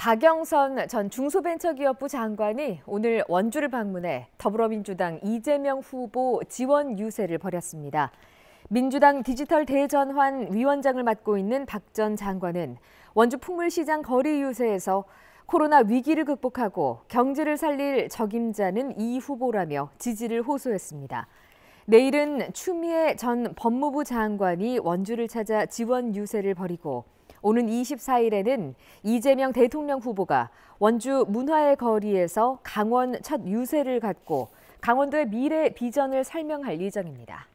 박영선 전 중소벤처기업부 장관이 오늘 원주를 방문해 더불어민주당 이재명 후보 지원 유세를 벌였습니다. 민주당 디지털 대전환 위원장을 맡고 있는 박 전 장관은 원주 풍물시장 거리 유세에서 코로나 위기를 극복하고 경제를 살릴 적임자는 이 후보라며 지지를 호소했습니다. 내일은 추미애 전 법무부 장관이 원주를 찾아 지원 유세를 벌이고 오는 24일에는 이재명 대통령 후보가 원주 문화의 거리에서 강원 첫 유세를 갖고 강원도의 미래 비전을 설명할 예정입니다.